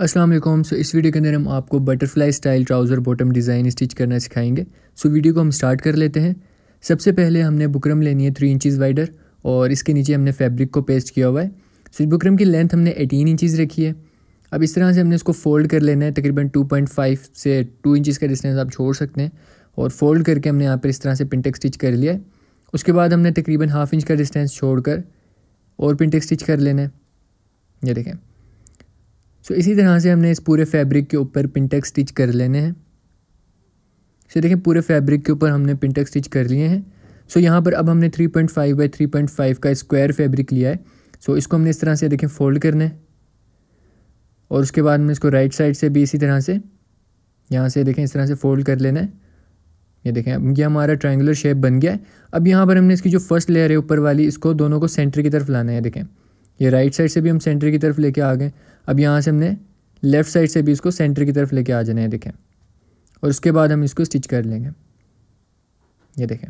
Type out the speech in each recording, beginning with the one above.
अस्सलाम वालेकुम सो इस वीडियो के अंदर हम आपको butterfly style trouser bottom design stitch करना सिखाएंगे सो so, वीडियो को हम स्टार्ट कर लेते हैं सबसे पहले हमने बुकरम लेनी है थ्री इंचज़ वाइडर और इसके नीचे हमने फैब्रिक को पेस्ट किया हुआ है सो so, बुकरम की लेंथ हमने एटीन इंचज़ रखी है अब इस तरह से हमने इसको फोल्ड कर लेना है तकरीबन टू पॉइंट फाइव से टू इंचज़ का डिस्टेंस आप छोड़ सकते हैं और फोल्ड करके हमने यहाँ पर इस तरह से पिंटेक स्टिच कर लिया है उसके बाद हमने तकरीबन हाफ इंच का डिस्टेंस छोड़ कर और पिंटेक स्टिच कर लेना है ये देखें सो इसी तरह से हमने इस पूरे फैब्रिक के ऊपर पिंटेक स्टिच कर लेने हैं सो देखें पूरे फैब्रिक के ऊपर हमने पिंटेक स्टिच कर लिए हैं सो यहाँ पर अब हमने 3.5 point five by three point five का स्क्वायर फैब्रिक लिया है सो इसको हमने इस तरह से देखें फोल्ड करना है और उसके बाद में इसको राइट साइड से भी इसी तरह से यहाँ से देखें इस तरह से फोल्ड कर लेना है ये देखें अब ये हमारा ट्रायंगुलर शेप बन गया है अब यहाँ पर हमने इसकी जो फर्स्ट लेयर है ऊपर वाली इसको दोनों को सेंटर की तरफ लाना है देखें ये राइट साइड से भी हम सेंटर की तरफ लेके आ गए अब यहाँ से हमने लेफ़्ट साइड से भी इसको सेंटर की तरफ लेके आ जाना है देखें और उसके बाद हम इसको स्टिच कर लेंगे ये देखें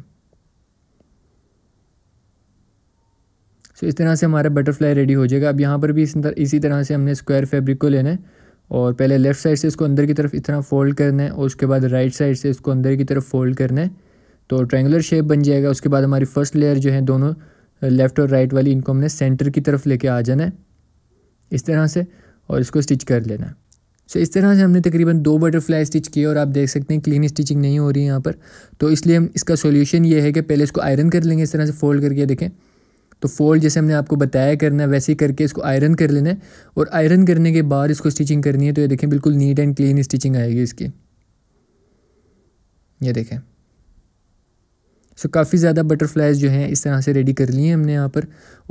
सो इस तरह से हमारा बटरफ्लाई रेडी हो जाएगा अब यहाँ पर भी इसी तरह से हमने स्क्वायर फैब्रिक को लेना है और पहले लेफ़्ट साइड से इसको अंदर की तरफ इस तरह फोल्ड करना है और उसके बाद राइट साइड से इसको अंदर की तरफ फोल्ड करना है तो ट्रेंगुलर शेप बन जाएगा उसके बाद हमारी फ़र्स्ट लेयर जो है दोनों लेफ़्ट और राइट वाली इनको हमने सेंटर की तरफ लेके आ जाना है इस तरह से और इसको स्टिच कर लेना सो so, इस तरह से हमने तकरीबन दो बटरफ्लाई स्टिच किए और आप देख सकते हैं क्लीन स्टिचिंग नहीं हो रही है यहाँ पर तो इसलिए हम इसका सोल्यूशन ये है कि पहले इसको आयरन कर लेंगे इस तरह से फोल्ड करके देखें तो फोल्ड जैसे हमने आपको बताया करना है वैसे ही करके इसको आयरन कर लेना है और आयरन करने के बाद इसको स्टिचिंग करनी है तो ये देखें बिल्कुल नीट एंड क्लीन स्टिचिंग आएगी इसकी ये देखें सो so, काफ़ी ज़्यादा बटरफ्लाइज जो हैं इस तरह से रेडी कर लिए हैं हमने यहाँ पर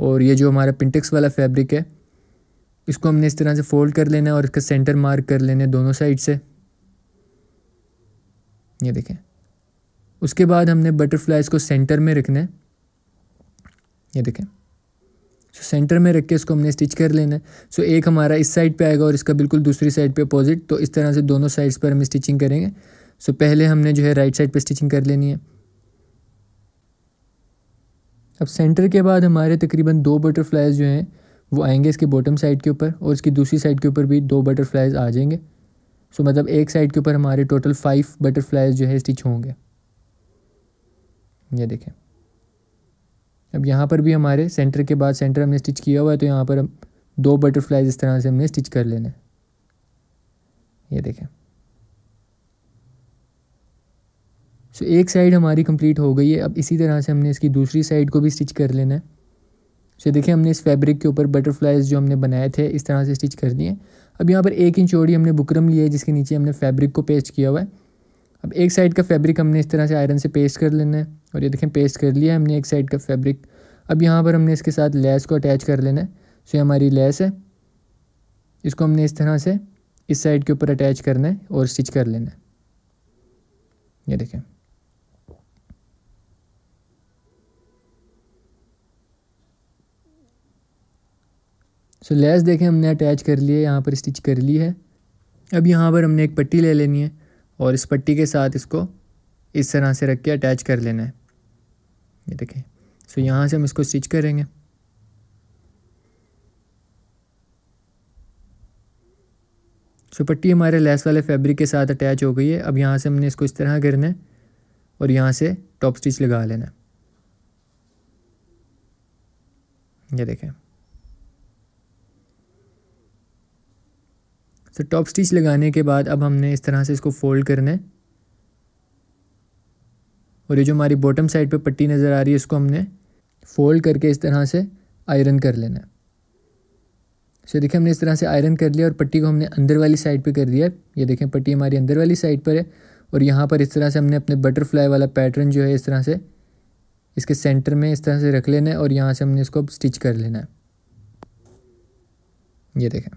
और ये जो हमारा पिंटेक्स वाला फैब्रिक है इसको हमने इस तरह से फोल्ड कर लेना है और इसका सेंटर मार्क कर लेना है दोनों साइड से ये देखें उसके बाद हमने बटरफ्लाइज को सेंटर में रखना है ये देखें सो सेंटर में रख के इसको हमने स्टिच कर लेना है सो एक हमारा इस साइड पे आएगा और इसका बिल्कुल दूसरी साइड पे अपोजिट तो इस तरह से दोनों साइड्स पर हम स्टिचिंग करेंगे सो पहले हमने जो है राइट साइड पे स्टिचिंग कर लेनी है अब सेंटर के बाद हमारे तकरीबन दो बटरफ्लाइज जो हैं वो आएंगे इसके बॉटम साइड के ऊपर और इसकी दूसरी साइड के ऊपर भी दो बटरफ्लाइज आ जाएंगे सो मतलब एक साइड के ऊपर हमारे टोटल फाइव बटरफ्लाइज जो है स्टिच होंगे ये देखें अब यहाँ पर भी हमारे सेंटर के बाद सेंटर हमने स्टिच किया हुआ है तो यहाँ पर हम दो बटरफ्लाइज इस तरह से हमने स्टिच कर लेना है ये देखें सो so, एक साइड हमारी कंप्लीट हो गई है अब इसी तरह से हमने इसकी दूसरी साइड को भी स्टिच कर लेना है सो देखिए हमने इस फैब्रिक के ऊपर बटरफ्लाइज जो हमने बनाए थे इस तरह से स्टिच कर दिए अब यहाँ पर एक इंच चौड़ी हमने बुकरम लिया है जिसके नीचे हमने फैब्रिक को पेस्ट किया हुआ है अब एक साइड का फैब्रिक हमने इस तरह से आयरन से पेस्ट कर लेना है और ये देखें पेस्ट कर लिया हमने एक साइड का फैब्रिक अब यहाँ पर हमने इसके साथ लेस को अटैच कर लेना है सो ये हमारी लेस है इसको हमने इस तरह से इस साइड के ऊपर अटैच करना है और स्टिच कर लेना है ये देखें सो लेस देखें हमने अटैच कर लिए यहाँ पर स्टिच कर ली है अब यहाँ पर हमने एक पट्टी ले लेनी है और इस पट्टी के साथ इसको इस तरह से रख के अटैच कर लेना है ये देखें सो so, यहाँ से हम इसको स्टिच करेंगे सो so, पट्टी हमारे लेस वाले फैब्रिक के साथ अटैच हो गई है अब यहाँ से हमने इसको इस तरह करना है और यहाँ से टॉप स्टिच लगा लेना है ये देखें तो टॉप स्टिच लगाने के बाद अब हमने इस तरह से इसको फोल्ड करना है और ये जो हमारी बॉटम साइड पे पट्टी नज़र आ रही है इसको हमने फोल्ड करके इस तरह से आयरन कर लेना है सो देखिए हमने इस तरह से आयरन कर लिया और पट्टी को हमने अंदर वाली साइड पे कर दिया ये देखें पट्टी हमारी अंदर वाली साइड पर है और यहाँ पर इस तरह से हमने अपने बटरफ्लाई वाला पैटर्न जो है इस तरह से इसके सेंटर में इस तरह से रख लेना है और यहाँ से हमने इसको स्टिच कर लेना है ये देखें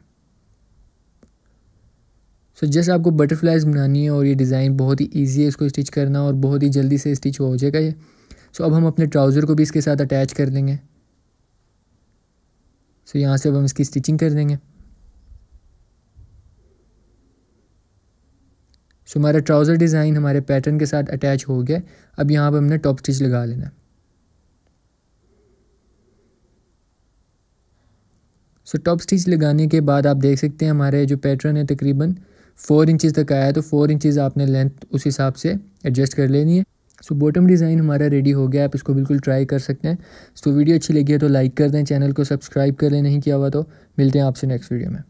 सो so, जस्ट आपको बटरफ्लाइज़ बनानी है और ये डिज़ाइन बहुत ही ईजी है इसको स्टिच करना और बहुत ही जल्दी से स्टिच हो जाएगा ये सो so, अब हम अपने ट्राउज़र को भी इसके साथ अटैच कर देंगे सो so, यहाँ से अब हम इसकी स्टिचिंग कर देंगे सो so, हमारा ट्राउज़र डिज़ाइन हमारे पैटर्न के साथ अटैच हो गया अब यहाँ पर हमने टॉप स्टिच लगा लेना सो टॉप स्टिच लगाने के बाद आप देख सकते हैं हमारे जो पैटर्न है तकरीबन फोर इंचज़ तक आया तो फोर इंचज़ आपने लेंथ उस हिसाब से एडजस्ट कर लेनी है सो बॉटम डिज़ाइन हमारा रेडी हो गया आप इसको बिल्कुल ट्राई कर सकते हैं सो so, वीडियो अच्छी लगी है तो लाइक कर दें चैनल को सब्सक्राइब कर लें नहीं किया हुआ तो मिलते हैं आपसे नेक्स्ट वीडियो में